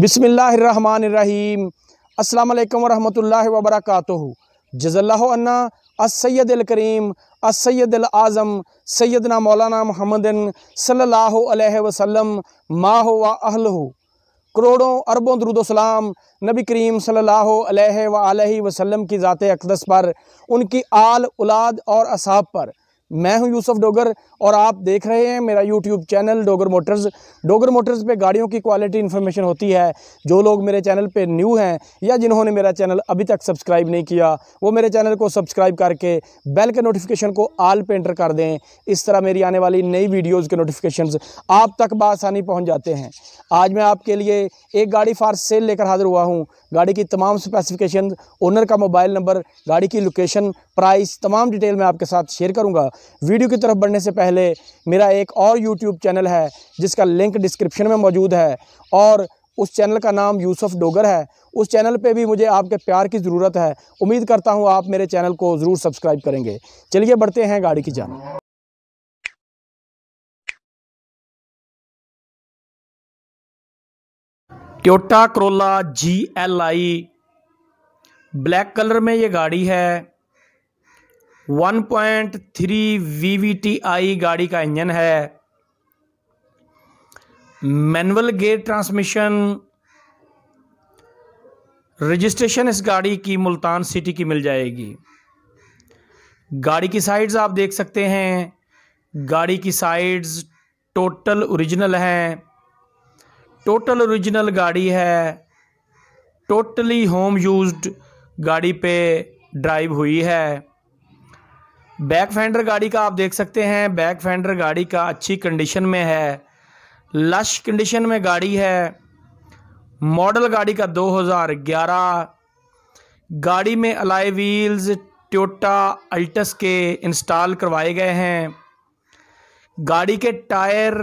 बिसमीम् अल्लाम वरहमल वबरक जज़ल्लान्ना असैद करीम असैद आज़म सैदना मौलाना महमदन सल्ला वसम माँ व अहल करोड़ों अरबों दरुदोसलाम नबी करीम सल्लल्लाहु अलैहि व सल्ला वसल्लम की ज़ात अकदस पर उनकी आल उलाद और असाब पर मैं हूं यूसुफ डोगर और आप देख रहे हैं मेरा YouTube channel Dogar Motors Dogar Motors पे गाड़ियों की क्वालिटी इन्फॉर्मेशन होती है जो लोग मेरे चैनल पे न्यू हैं या जिन्होंने मेरा चैनल अभी तक सब्सक्राइब नहीं किया वो मेरे चैनल को सब्सक्राइब करके बेल के नोटिफिकेशन को आल पे एंटर कर दें इस तरह मेरी आने वाली नई वीडियोज़ के नोटिफिकेशन आप तक बसानी पहुँच जाते हैं आज मैं आपके लिए एक गाड़ी फार सेल लेकर हाजिर हुआ हूँ गाड़ी की तमाम स्पेसिफिकेशन ओनर का मोबाइल नंबर गाड़ी की लोकेशन प्राइस तमाम डिटेल मैं आपके साथ शेयर करूँगा वीडियो की तरफ बढ़ने से पहले मेरा एक और यूट्यूब चैनल है जिसका लिंक डिस्क्रिप्शन में मौजूद है और उस चैनल का नाम यूसुफ डोगर है उस चैनल पे भी मुझे आपके प्यार की ज़रूरत है उम्मीद करता हूँ आप मेरे चैनल को ज़रूर सब्सक्राइब करेंगे चलिए बढ़ते हैं गाड़ी की जान Toyota Corolla G L I black colour में ये गाड़ी है 1.3 पॉइंट थ्री गाड़ी का इंजन है मैनुअल गेयर ट्रांसमिशन रजिस्ट्रेशन इस गाड़ी की मुल्तान सिटी की मिल जाएगी गाड़ी की साइड्स आप देख सकते हैं गाड़ी की साइड्स टोटल ओरिजिनल हैं टोटल ओरिजिनल गाड़ी है टोटली होम यूज्ड गाड़ी पे ड्राइव हुई है बैक फेंडर गाड़ी का आप देख सकते हैं बैक फेंडर गाड़ी का अच्छी कंडीशन में है लश कंडीशन में गाड़ी है मॉडल गाड़ी का 2011 गाड़ी में अलाई व्हील्स ट्योटा अल्टस के इंस्टॉल करवाए गए हैं गाड़ी के टायर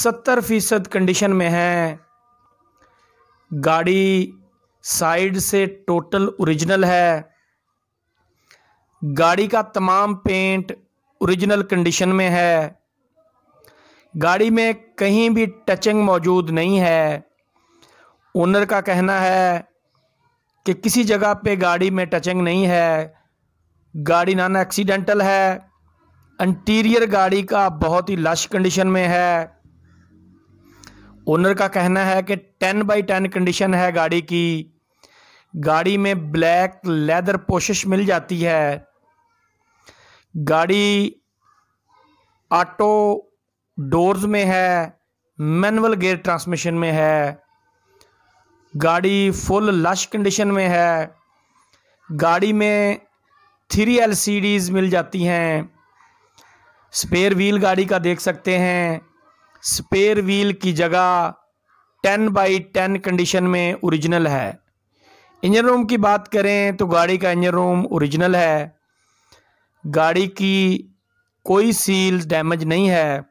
70 फीसद कंडीशन में हैं गाड़ी साइड से टोटल ओरिजिनल है गाड़ी का तमाम पेंट ओरिजिनल कंडीशन में है गाड़ी में कहीं भी टचिंग मौजूद नहीं है ओनर का कहना है कि किसी जगह पे गाड़ी में टचिंग नहीं है गाड़ी नॉन एक्सीडेंटल है इंटीरियर गाड़ी का बहुत ही लश कंडीशन में है ओनर का कहना है कि टेन बाई टेन कंडीशन है गाड़ी की गाड़ी में ब्लैक लेदर पोशिश मिल जाती है गाड़ी ऑटो डोर्स में है मैनुअल गेयर ट्रांसमिशन में है गाड़ी फुल लश कंडीशन में है गाड़ी में थ्री डीज मिल जाती हैं स्पेयर व्हील गाड़ी का देख सकते हैं स्पेयर व्हील की जगह टेन बाई टेन कंडीशन में ओरिजिनल है इंजन रूम की बात करें तो गाड़ी का इंजन रूम ओरिजिनल है गाड़ी की कोई सील डैमेज नहीं है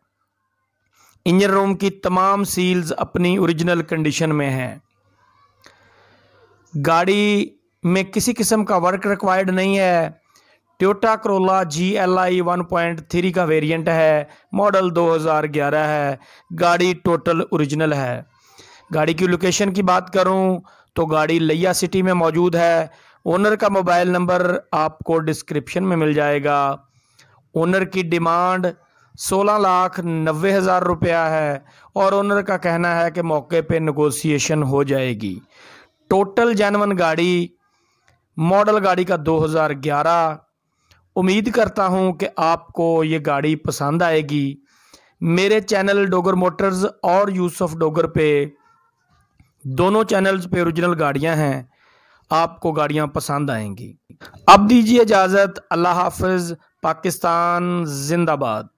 इंजन रूम की तमाम सील्स अपनी ओरिजिनल कंडीशन में हैं गाड़ी में किसी किस्म का वर्क रिक्वायर्ड नहीं है Toyota Corolla G L I one point three का वेरिएंट है मॉडल 2011 है गाड़ी टोटल ओरिजिनल है गाड़ी की लोकेशन की बात करूं तो गाड़ी लिया सिटी में मौजूद है ओनर का मोबाइल नंबर आपको डिस्क्रिप्शन में मिल जाएगा ओनर की डिमांड सोलह लाख नब्बे हज़ार रुपया है और ओनर का कहना है कि मौके पे नगोसिएशन हो जाएगी टोटल जैनवन गाड़ी मॉडल गाड़ी का 2011 उम्मीद करता हूं कि आपको ये गाड़ी पसंद आएगी मेरे चैनल डोगर मोटर्स और यूसुफ डोगर पे दोनों चैनल्स पे ओरिजिनल गाड़ियां हैं आपको गाड़ियां पसंद आएंगी अब दीजिए इजाज़त अल्लाह हाफिज़ पाकिस्तान जिंदाबाद